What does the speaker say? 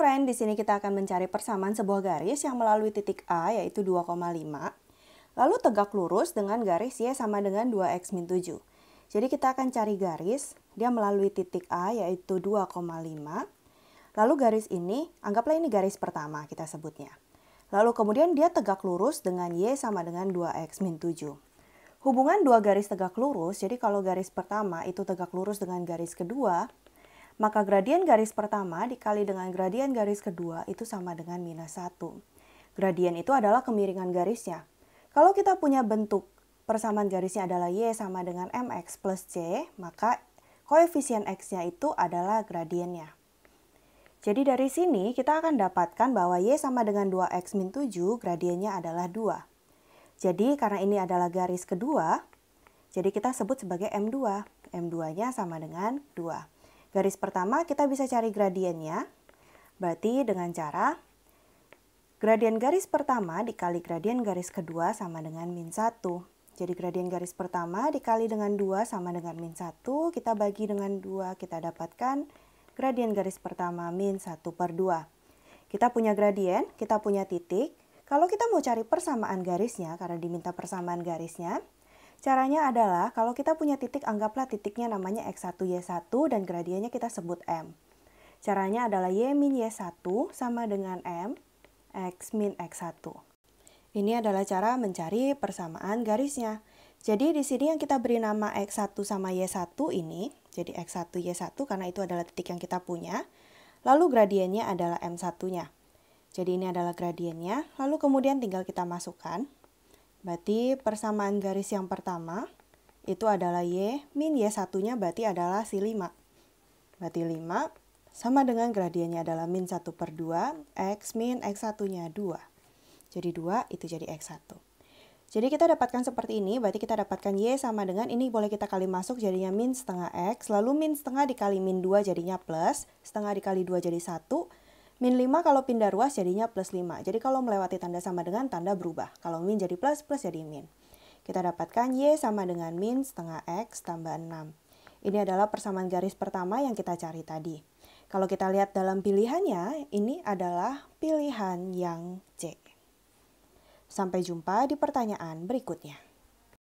friend, di sini kita akan mencari persamaan sebuah garis yang melalui titik A yaitu 2,5. Lalu tegak lurus dengan garis Y sama dengan 2X min 7. Jadi kita akan cari garis, dia melalui titik A yaitu 2,5. Lalu garis ini, anggaplah ini garis pertama kita sebutnya. Lalu kemudian dia tegak lurus dengan Y sama dengan 2X min 7. Hubungan dua garis tegak lurus, jadi kalau garis pertama itu tegak lurus dengan garis kedua, maka gradien garis pertama dikali dengan gradien garis kedua itu sama dengan minus 1. Gradien itu adalah kemiringan garisnya. Kalau kita punya bentuk persamaan garisnya adalah Y sama dengan MX plus C, maka koefisien X-nya itu adalah gradiennya. Jadi dari sini kita akan dapatkan bahwa Y sama dengan 2X min 7, gradiennya adalah 2. Jadi karena ini adalah garis kedua, jadi kita sebut sebagai M2. M2-nya sama dengan 2. Garis pertama kita bisa cari gradiennya, berarti dengan cara gradien garis pertama dikali gradien garis kedua sama dengan min 1. Jadi gradien garis pertama dikali dengan 2 sama dengan min 1, kita bagi dengan 2, kita dapatkan gradien garis pertama min 1 per 2. Kita punya gradien, kita punya titik. Kalau kita mau cari persamaan garisnya, karena diminta persamaan garisnya, Caranya adalah kalau kita punya titik, anggaplah titiknya namanya X1, Y1 dan gradiennya kita sebut M. Caranya adalah Y min Y1 sama dengan M, X min X1. Ini adalah cara mencari persamaan garisnya. Jadi di sini yang kita beri nama X1 sama Y1 ini, jadi X1, Y1 karena itu adalah titik yang kita punya. Lalu gradiennya adalah M1-nya. Jadi ini adalah gradiennya, lalu kemudian tinggal kita masukkan. Berarti persamaan garis yang pertama itu adalah Y, min Y satunya berarti adalah si 5. Berarti 5 sama dengan gradiennya adalah min 1 per 2, X min X satunya 2. Jadi 2 itu jadi X1. Jadi kita dapatkan seperti ini, berarti kita dapatkan Y sama dengan, ini boleh kita kali masuk jadinya min setengah X, lalu min setengah dikali min 2 jadinya plus, setengah dikali 2 jadi 1, Min 5 kalau pindah ruas jadinya plus 5. Jadi kalau melewati tanda sama dengan tanda berubah. Kalau min jadi plus, plus jadi min. Kita dapatkan Y sama dengan min setengah X tambah 6. Ini adalah persamaan garis pertama yang kita cari tadi. Kalau kita lihat dalam pilihannya, ini adalah pilihan yang C. Sampai jumpa di pertanyaan berikutnya.